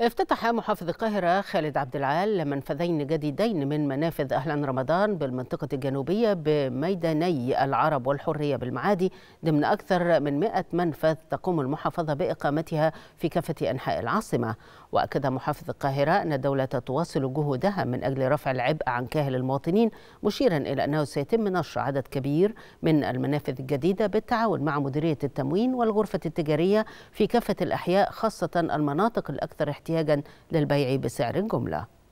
افتتح محافظ القاهرة خالد عبد العال منفذين جديدين من منافذ أهلا رمضان بالمنطقة الجنوبية بميداني العرب والحرية بالمعادي ضمن أكثر من 100 منفذ تقوم المحافظة بإقامتها في كافة أنحاء العاصمة وأكد محافظ القاهرة أن الدولة تواصل جهودها من أجل رفع العبء عن كاهل المواطنين مشيرا إلى أنه سيتم نشر عدد كبير من المنافذ الجديدة بالتعاون مع مديرية التموين والغرفة التجارية في كافة الأحياء خاصة المناطق الأكثر احتياجا احتياجا للبيع بسعر الجمله